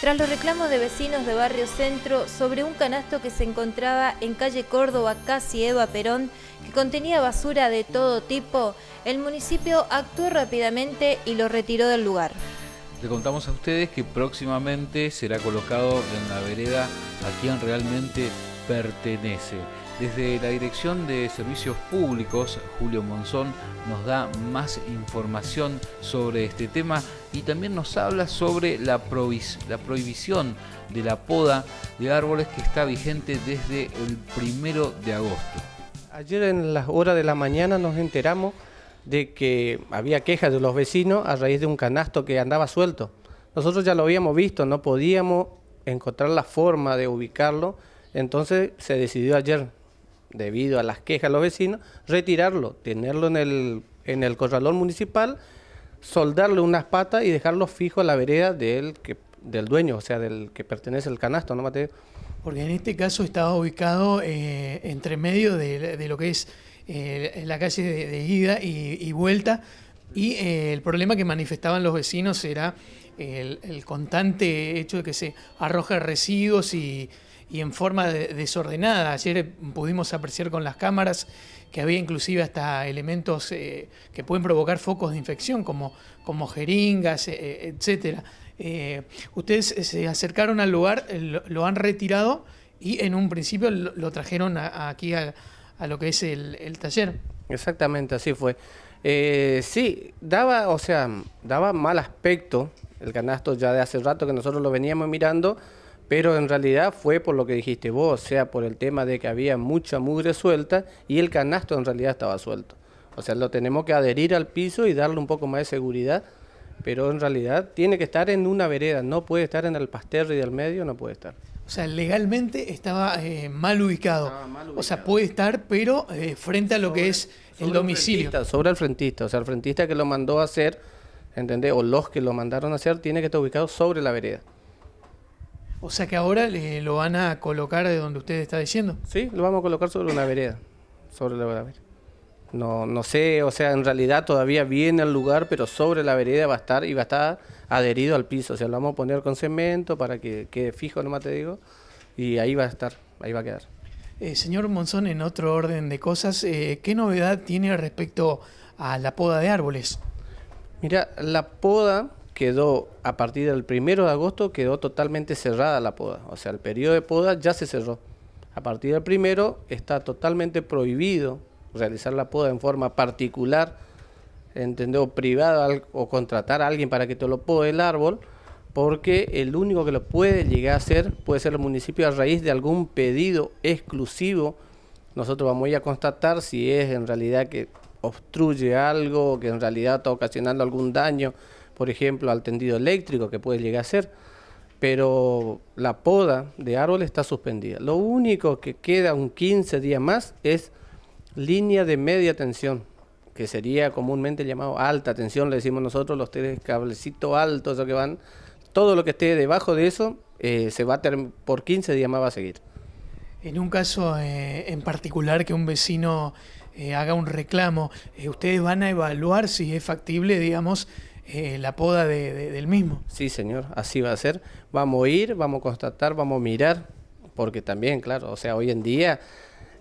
tras los reclamos de vecinos de Barrio Centro sobre un canasto que se encontraba en calle Córdoba, casi Eva Perón, que contenía basura de todo tipo, el municipio actuó rápidamente y lo retiró del lugar. Le contamos a ustedes que próximamente será colocado en la vereda a quien realmente pertenece. Desde la Dirección de Servicios Públicos, Julio Monzón nos da más información sobre este tema y también nos habla sobre la, prohibición de la poda de árboles que está vigente desde el primero de agosto. Ayer en las horas de la mañana nos enteramos de que había quejas de los vecinos a raíz de un canasto que andaba suelto. Nosotros ya lo habíamos visto, no podíamos encontrar la forma de ubicarlo, entonces se decidió ayer debido a las quejas de los vecinos, retirarlo, tenerlo en el, en el corralón municipal, soldarle unas patas y dejarlo fijo a la vereda del, que, del dueño, o sea, del que pertenece el canasto, ¿no, Mateo? Porque en este caso estaba ubicado eh, entre medio de, lo que es eh, la calle de, ida y, vuelta, y eh, el problema que manifestaban los vecinos era el, constante hecho de que se arroja residuos y, en forma desordenada. Ayer eh, pudimos apreciar con las cámaras que había inclusive hasta elementos eh, que pueden provocar focos de infección, como, como jeringas, eh, etcétera. ustedes se acercaron al lugar, lo, han retirado y en un principio lo, trajeron aquí a, lo que es el, taller. Exactamente, así fue. sí, daba, o sea, daba mal aspecto el canasto ya de hace rato que nosotros lo veníamos mirando, pero en realidad fue por lo que dijiste vos, o sea, por el tema de que había mucha mugre suelta y el canasto en realidad estaba suelto. O sea, lo tenemos que adherir al piso y darle un poco más de seguridad, pero en realidad tiene que estar en una vereda, no puede estar en el y del medio, no puede estar. O sea, legalmente estaba eh, mal, ubicado. O sea, puede estar, pero eh, frente a lo que es el domicilio. sobre el frentista, o sea, el frentista que lo mandó a hacer ¿entendés? O los que lo mandaron a hacer, tiene que estar ubicado sobre la vereda. O sea que ahora eh, lo van a colocar de donde usted está diciendo. Sí, lo vamos a colocar sobre una vereda. Sobre la vereda. No, no sé, o sea, en realidad todavía viene al lugar, pero sobre la vereda va a estar y va a estar adherido al piso. O sea, lo vamos a poner con cemento para que quede fijo, nomás te digo. Y ahí va a estar, ahí va a quedar. Eh, señor Monzón, en otro orden de cosas, eh, ¿qué novedad tiene respecto a la poda de árboles? Mira, la poda quedó a partir del primero de agosto, quedó totalmente cerrada la poda. O sea, el periodo de poda ya se cerró. A partir del primero está totalmente prohibido realizar la poda en forma particular, entendido privada, o contratar a alguien para que te lo pode el árbol, porque el único que lo puede llegar a hacer puede ser el municipio a raíz de algún pedido exclusivo. Nosotros vamos a a constatar si es en realidad que obstruye algo, que en realidad está ocasionando algún daño, por ejemplo, al tendido eléctrico que puede llegar a ser, pero la poda de árbol está suspendida. Lo único que queda un 15 días más es línea de media tensión, que sería comúnmente llamado alta tensión, le decimos nosotros, los tres cablecitos altos, eso que van, todo lo que esté debajo de eso, eh, se va a por 15 días más va a seguir. En un caso eh, en particular que un vecino eh, haga un reclamo, eh, ustedes van a evaluar si es factible, digamos, eh, la poda del mismo. Sí, señor, así va a ser. Vamos a ir, vamos a constatar, vamos a mirar, porque también, claro, o sea, hoy en día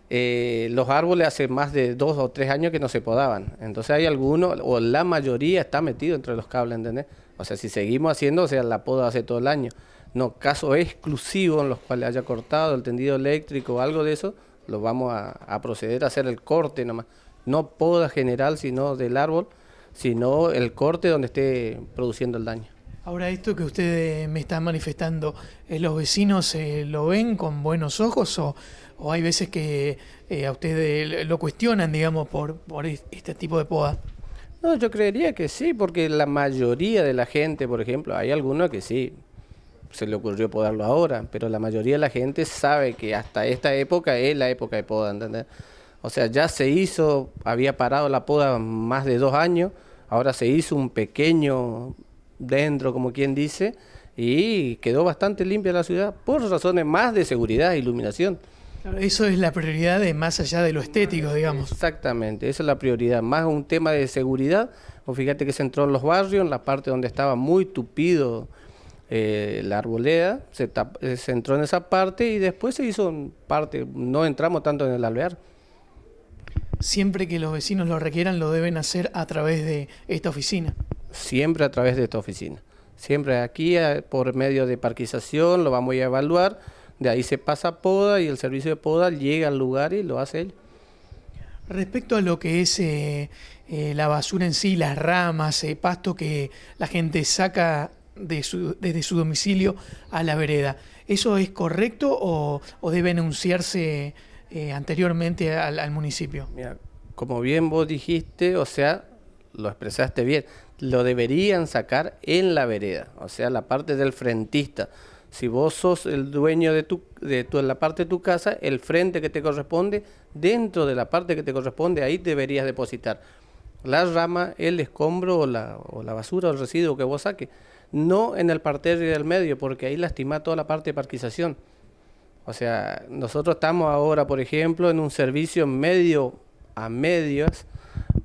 los árboles hace más de dos o tres años que no se podaban. Entonces hay algunos, o la mayoría está metido entre los cables, ¿entendés? O sea, si seguimos haciendo, o sea, la poda hace todo el año. No, caso exclusivo en los cuales haya cortado el tendido eléctrico o algo de eso, lo vamos a, proceder a hacer el corte nomás. No poda general, sino del árbol, sino el corte donde esté produciendo el daño. Ahora, esto que ustedes me están manifestando, eh, ¿los vecinos eh, lo ven con buenos ojos o, hay veces que eh, a ustedes lo cuestionan, digamos, por, por este tipo de poda? No, yo creería que sí, porque la mayoría de la gente, por ejemplo, hay algunos que sí, se le ocurrió podarlo ahora, pero la mayoría de la gente sabe que hasta esta época es la época de poda, ¿entendés? O sea, ya se hizo, había parado la poda más de dos años, ahora se hizo un pequeño dentro, como quien dice, y quedó bastante limpia la ciudad por razones más de seguridad e iluminación. Eso es la prioridad de más allá de lo estético, digamos. Exactamente, eso es la prioridad. Más un tema de seguridad. O fíjate que se entró en los barrios, en la parte donde estaba muy tupido eh, la arboleda, eh, se, entró en esa parte y después se hizo parte, no entramos tanto en el alvear. Siempre que los vecinos lo requieran, lo deben hacer a través de esta oficina. Siempre a través de esta oficina. Siempre aquí, eh, por medio de parquización, lo vamos a evaluar. De ahí se pasa a poda y el servicio de poda llega al lugar y lo hace él. Respecto a lo que es la basura en sí, las ramas, el pasto que la gente saca de su, desde su domicilio a la vereda. ¿Eso es correcto o, o debe enunciarse eh, anteriormente al, al municipio? como bien vos dijiste, o sea, lo expresaste bien, lo deberían sacar en la vereda, o sea, la parte del frentista. Si vos sos el dueño de, tu, de tu, la parte de tu casa, el frente que te corresponde, dentro de la parte que te corresponde, ahí deberías depositar la rama, el escombro o la, o la basura o el residuo que vos saques no en el parterre del medio, porque ahí lastima toda la parte de parquización. O sea, nosotros estamos ahora, por ejemplo, en un servicio medio a medios,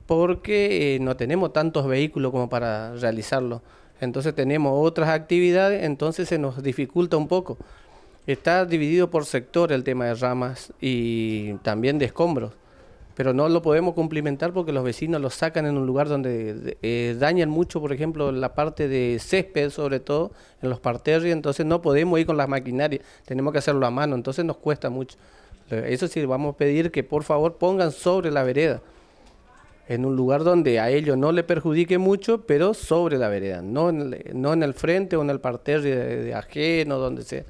porque eh, no tenemos tantos vehículos como para realizarlo. Entonces tenemos otras actividades, entonces se nos dificulta un poco. Está dividido por sector el tema de ramas y también de escombros pero no lo podemos cumplimentar porque los vecinos lo sacan en un lugar donde eh, dañan mucho, por ejemplo, la parte de césped, sobre todo en los parterres, entonces no podemos ir con las maquinarias, tenemos que hacerlo a mano, entonces nos cuesta mucho. Eso sí, vamos a pedir que por favor pongan sobre la vereda, en un lugar donde a ellos no le perjudique mucho, pero sobre la vereda, no en el, frente o en el parterre de ajeno, donde sea.